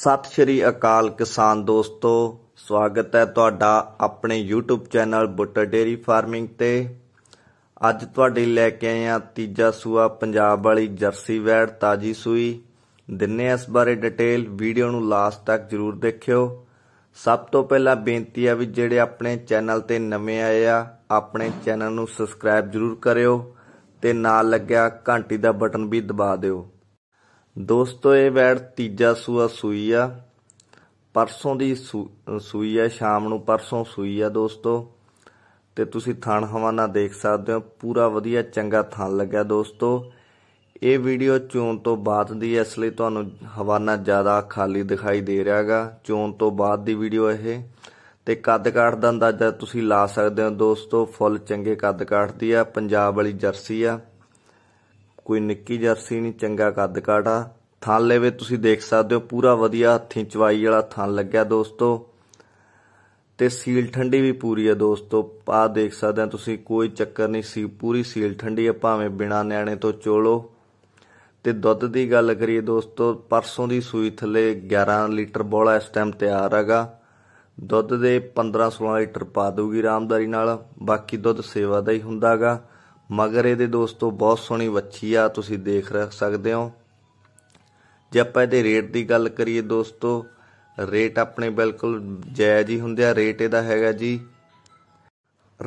ਸਤਿ ਸ਼੍ਰੀ ਅਕਾਲ ਕਿਸਾਨ ਦੋਸਤੋ ਸਵਾਗਤ ਹੈ ਤੁਹਾਡਾ ਆਪਣੇ YouTube channel Buttar dairy farming ਤੇ ਅੱਜ ਤੁਹਾਡੇ ਲੈ ਕੇ ਆਏ ਆ ਤੀਜਾ ਸੂਆ ਪੰਜਾਬ ਵਾਲੀ ਜਰਸੀ ਵੈੜ ਤਾਜੀ ਸੂਈ ਦਿੰਨੇ ਇਸ ਬਾਰੇ ਡਿਟੇਲ ਵੀਡੀਓ ਨੂੰ ਲਾਸਟ ਤੱਕ ਜਰੂਰ ਦੇਖਿਓ ਸਭ ਤੋਂ ਪਹਿਲਾਂ ਬੇਨਤੀ ਆ ਵੀ ਜਿਹੜੇ ਆਪਣੇ ਚੈਨਲ ਤੇ ਨਵੇਂ ਆਏ ਆ ਆਪਣੇ ਚੈਨਲ ਨੂੰ ਸਬਸਕ੍ਰਾਈਬ ਜਰੂਰ ਕਰਿਓ ਤੇ ਨਾਲ ਲੱਗਿਆ ਘੰਟੀ ਦਾ ਬਟਨ ਵੀ ਦਬਾ ਦਿਓ ਦੋਸਤੋ ਇਹ ਵੈੜ ਤੀਜਾ ਸੂਆ ਸੂਈ ਆ ਪਰਸੋਂ ਦੀ ਸੂਈ ਆ ਸ਼ਾਮ ਨੂੰ ਪਰਸੋਂ ਸੂਈ ਆ ਦੋਸਤੋ ਤੇ ਤੁਸੀਂ ਥਣ ਹਵਾਨਾ ਦੇਖ ਸਕਦੇ ਹੋ ਪੂਰਾ ਵਧੀਆ ਚੰਗਾ ਥਣ ਲੱਗਿਆ ਦੋਸਤੋ ਇਹ ਵੀਡੀਓ ਚੋਣ ਤੋਂ ਬਾਅਦ ਦੀ ਐ ਇਸ ਲਈ ਤੁਹਾਨੂੰ ਹਵਾਨਾ ਜ਼ਿਆਦਾ ਖਾਲੀ ਦਿਖਾਈ ਦੇ ਰਿਹਾਗਾ ਚੋਣ ਤੋਂ ਬਾਅਦ ਦੀ ਵੀਡੀਓ ਇਹ ਤੇ ਕੱਦ ਕਾਠ ਦਾ ਅੰਦਾਜ਼ਾ ਤੁਸੀਂ ਲਾ ਸਕਦੇ ਹੋ ਦੋਸਤੋ ਫੁੱਲ ਚੰਗੇ ਕੱਦ ਕਾਠ ਦੀ ਆ ਪੰਜਾਬ ਵਾਲੀ ਜਰਸੀ ਆ ਕੋਈ ਨਿੱਕੀ ਜਰਸੀ ਨਹੀਂ ਚੰਗਾ ਕੱਦ ਕਾਟਾ ਥਾਲੇ ਵੇ ਤੁਸੀਂ ਦੇਖ ਸਕਦੇ ਹੋ ਪੂਰਾ ਵਧੀਆ ਹੱਥੀਂ ਚਵਾਈ ਵਾਲਾ ਥਣ ਲੱਗਿਆ ਦੋਸਤੋ ਤੇ ਸੀਲ ਠੰਡੀ ਵੀ ਪੂਰੀ ਹੈ ਦੋਸਤੋ ਆ ਦੇਖ ਸਕਦੇ ਆ ਤੁਸੀਂ ਕੋਈ ਚੱਕਰ ਨਹੀਂ ਸੀ ਪੂਰੀ ਸੀਲ ਠੰਡੀ ਹੈ ਭਾਵੇਂ ਬਿਨਾ ਨਿਆਣੇ ਤੋਂ ਚੋਲੋ ਤੇ ਦੁੱਧ ਦੀ ਗੱਲ ਕਰੀਏ ਦੋਸਤੋ ਪਰਸੋਂ ਦੀ ਸੂਈ ਥੱਲੇ 11 ਲੀਟਰ ਬੋਲਾ ਇਸ ਟਾਈਮ ਤਿਆਰ ਹੈਗਾ ਦੁੱਧ ਦੇ 15-16 ਲੀਟਰ ਪਾ ਦੂਗੀ ਆਰਾਮਦਾਰੀ ਨਾਲ ਬਾਕੀ ਦੁੱਧ ਸੇਵਾ ਦਾ ਹੀ ਹੁੰਦਾਗਾ ਮਗਰ ਇਹਦੇ ਦੋਸਤੋ ਬਹੁਤ ਸੋਹਣੀ ਵੱਛੀ ਆ ਤੁਸੀਂ ਦੇਖ ਰੱਖ ਸਕਦੇ ਹੋ ਜੇ ਆਪਾਂ ਇਹਦੇ ਰੇਟ ਦੀ ਗੱਲ ਕਰੀਏ ਦੋਸਤੋ ਰੇਟ ਆਪਣੇ ਬਿਲਕੁਲ ਜਾਇਜ਼ ਹੀ ਹੁੰਦੇ ਆ ਰੇਟ ਇਹਦਾ ਹੈਗਾ ਜੀ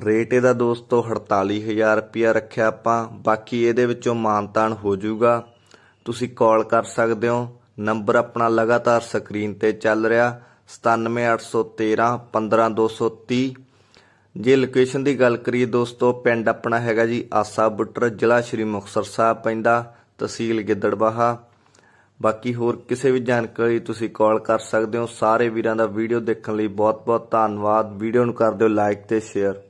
ਰੇਟ ਇਹਦਾ ਦੋਸਤੋ 48000 ਰੁਪਿਆ ਰੱਖਿਆ ਆਪਾਂ ਬਾਕੀ ਇਹਦੇ ਵਿੱਚੋਂ ਮਾਨਤਾਨ ਹੋ ਜਾਊਗਾ ਤੁਸੀਂ ਕਾਲ ਕਰ ਸਕਦੇ ਹੋ ਨੰਬਰ ਆਪਣਾ ਲਗਾਤਾਰ ਸਕਰੀਨ ਤੇ ਚੱਲ ਰਿਹਾ 97813 15230 ਜੇ ਲੋਕੇਸ਼ਨ ਦੀ ਗੱਲ ਕਰੀਏ ਦੋਸਤੋ ਪਿੰਡ ਆਪਣਾ ਹੈਗਾ ਜੀ ਆਸਾ ਬੁੱਟਰ ਜ਼ਿਲ੍ਹਾ ਸ਼੍ਰੀ ਮੁਕਤਸਰ ਸਾਹਿਬ ਪੈਂਦਾ ਤਹਿਸੀਲ ਗਿੱਦੜਬਾਹਾ ਬਾਕੀ ਹੋਰ ਕਿਸੇ ਵੀ ਜਾਣਕਾਰੀ ਤੁਸੀਂ ਕਾਲ ਕਰ ਸਕਦੇ ਹੋ ਸਾਰੇ ਵੀਰਾਂ ਦਾ ਵੀਡੀਓ ਦੇਖਣ ਲਈ ਬਹੁਤ ਬਹੁਤ ਧੰਨਵਾਦ ਵੀਡੀਓ ਨੂੰ ਕਰ ਦਿਓ ਲਾਈਕ ਤੇ ਸ਼ੇਅਰ